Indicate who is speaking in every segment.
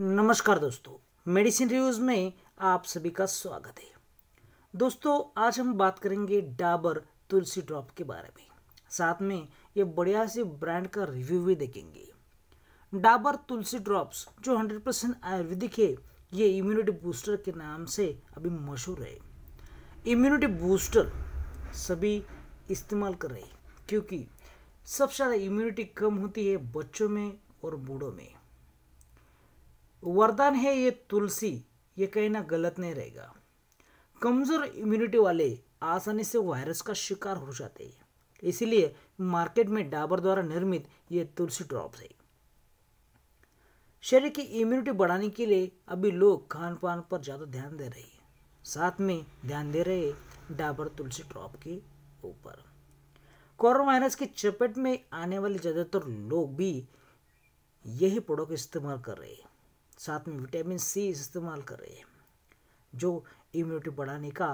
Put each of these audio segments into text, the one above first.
Speaker 1: नमस्कार दोस्तों medicine reviews में आप सभी का स्वागत है दोस्तों आज हम बात करेंगे डाबर तुलसी ड्रॉप के बारे में साथ में ये बढ़िया से ब्रांड का रिव्यू भी देखेंगे डाबर तुलसी ड्रॉप्स जो 100 परसेंट आयुर्वेदिक है ये इम्यूनिटी बूस्टर के नाम से अभी मशहूर है इम्यूनिटी बूस्टर सभी इस्तेमाल कर रहे क्योंकि सबसे ज़्यादा इम्यूनिटी कम होती है बच्चों में और बूढ़ों में वरदान है ये तुलसी ये कहना गलत नहीं रहेगा कमज़ोर इम्यूनिटी वाले आसानी से वायरस का शिकार हो जाते हैं इसीलिए मार्केट में डाबर द्वारा निर्मित ये तुलसी ड्रॉप्स है शरीर की इम्यूनिटी बढ़ाने के लिए अभी लोग खान पान पर ज़्यादा ध्यान दे रहे हैं साथ में ध्यान दे रहे डाबर तुलसी ड्रॉप के ऊपर कोरोना वायरस की चपेट में आने वाले ज़्यादातर लोग भी यही प्रोडक्ट इस्तेमाल कर रहे हैं साथ में विटामिन सी इस्तेमाल कर रहे हैं जो इम्यूनिटी बढ़ाने का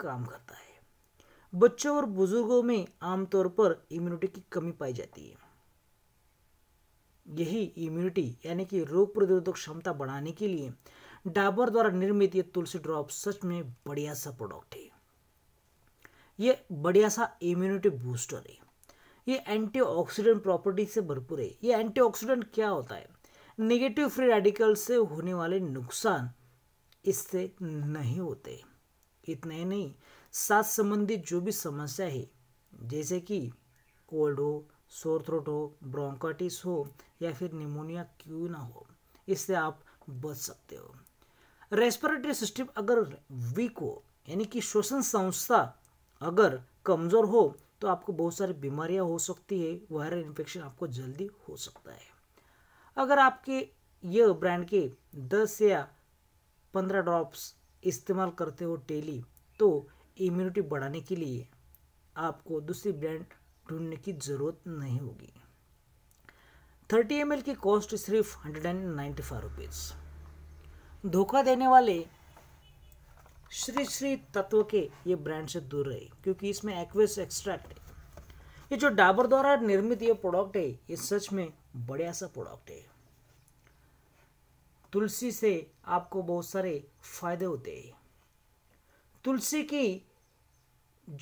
Speaker 1: काम करता है बच्चों और बुजुर्गों में आमतौर पर इम्यूनिटी की कमी पाई जाती है यही इम्यूनिटी यानी कि रोग प्रतिरोधक क्षमता बढ़ाने के लिए डाबर द्वारा निर्मित ये तुलसी ड्रॉप सच में बढ़िया सा प्रोडक्ट है ये बढ़िया सा इम्यूनिटी बूस्टर है ये एंटीऑक्सीडेंट प्रॉपर्टी से भरपूर है ये एंटीऑक्सीडेंट क्या होता है नेगेटिव फ्री रेडिकल से होने वाले नुकसान इससे नहीं होते इतने ही नहीं सांस संबंधित जो भी समस्या है जैसे कि कोल्ड हो शोर थ्रोट हो ब्रोंकाटिस हो या फिर निमोनिया क्यों ना हो इससे आप बच सकते हो रेस्पिरेटरी सिस्टम अगर वीक हो यानी कि श्वसन संस्था अगर कमज़ोर हो तो आपको बहुत सारी बीमारियां हो सकती है वायरल इन्फेक्शन आपको जल्दी हो सकता है अगर आपके ये ब्रांड के दस या पंद्रह ड्रॉप्स इस्तेमाल करते हो डेली तो इम्यूनिटी बढ़ाने के लिए आपको दूसरी ब्रांड ढूंढने की ज़रूरत नहीं होगी थर्टी एम की कॉस्ट सिर्फ hundred and ninety five rupees धोखा देने वाले श्री श्री तत्व के ये ब्रांड से दूर रहे क्योंकि इसमें एक्वेस एक्सट्रैक्ट ये जो डाबर द्वारा निर्मित ये प्रोडक्ट है ये सच में बढ़िया सा प्रोडक्ट है तुलसी से आपको बहुत सारे फायदे होते हैं तुलसी की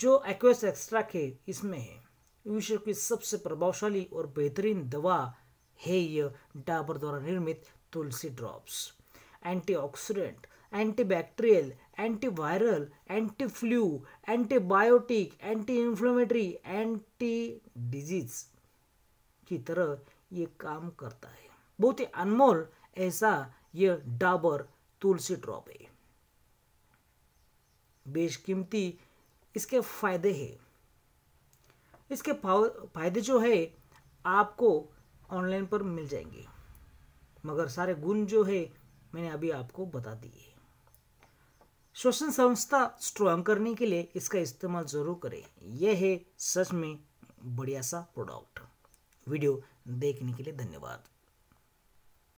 Speaker 1: जो एक्वेस एक्सट्रैक्ट है इसमें है विश्व की सबसे प्रभावशाली और बेहतरीन दवा है यह डाबर द्वारा निर्मित Tulsi drops antioxidant antibacterial antiviral anti flu antibiotic anti inflammatory anti disease की तरह ये काम करता है बहुत ही अनमोल ऐसा ये डाबर तुलसी ड्रॉप है बेशकीमती इसके फायदे हैं इसके फायदे जो है आपको ऑनलाइन पर मिल जाएंगे मगर सारे गुण जो है मैंने अभी आपको बता दिए श्वसन संस्था स्ट्रॉन्ग करने के लिए इसका इस्तेमाल ज़रूर करें यह है सच में बढ़िया सा प्रोडक्ट वीडियो देखने के लिए धन्यवाद